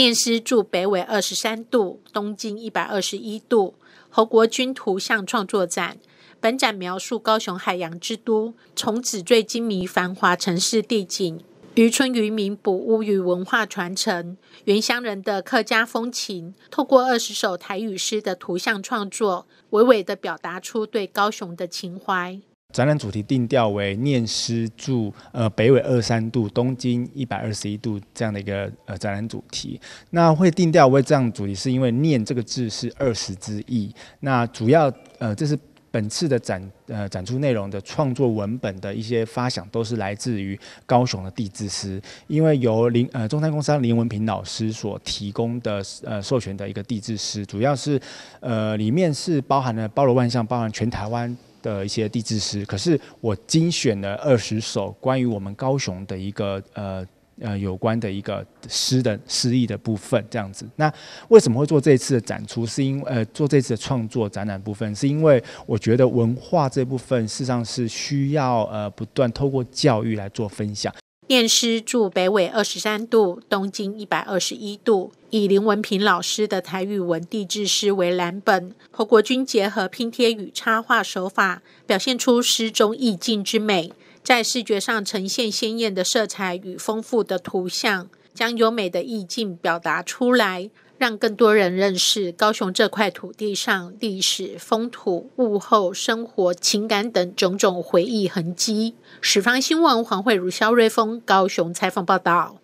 念诗，住北纬二十三度，东经一百二十一度。侯国军图像创作展，本展描述高雄海洋之都，从纸醉金迷繁华城市地景，渔村渔民捕乌鱼文化传承，原乡人的客家风情，透过二十首台语诗的图像创作，娓娓的表达出对高雄的情怀。展览主题定调为“念诗住”，呃，北纬二三度，东经一百二十一度这样的一个呃展览主题。那会定调为这样主题，是因为“念”这个字是二十之意。那主要呃，这是本次的展呃展出内容的创作文本的一些发想，都是来自于高雄的地质师，因为由林呃中山工商林文平老师所提供的呃授权的一个地质师，主要是呃里面是包含了包罗万象，包含全台湾。的一些地质诗，可是我精选了二十首关于我们高雄的一个呃呃有关的一个诗的诗意的部分，这样子。那为什么会做这次的展出？是因呃做这次的创作展览部分，是因为我觉得文化这部分事实上是需要呃不断透过教育来做分享。念诗，住北纬二十三度，东经一百二十一度。以林文平老师的台语文地质诗为蓝本，侯国军结合拼贴与插画手法，表现出诗中意境之美，在视觉上呈现鲜艳的色彩与丰富的图像。将优美的意境表达出来，让更多人认识高雄这块土地上历史、风土、物候、生活、情感等种种回忆痕迹。《时方新闻》黄慧如、肖瑞峰，高雄采访报道。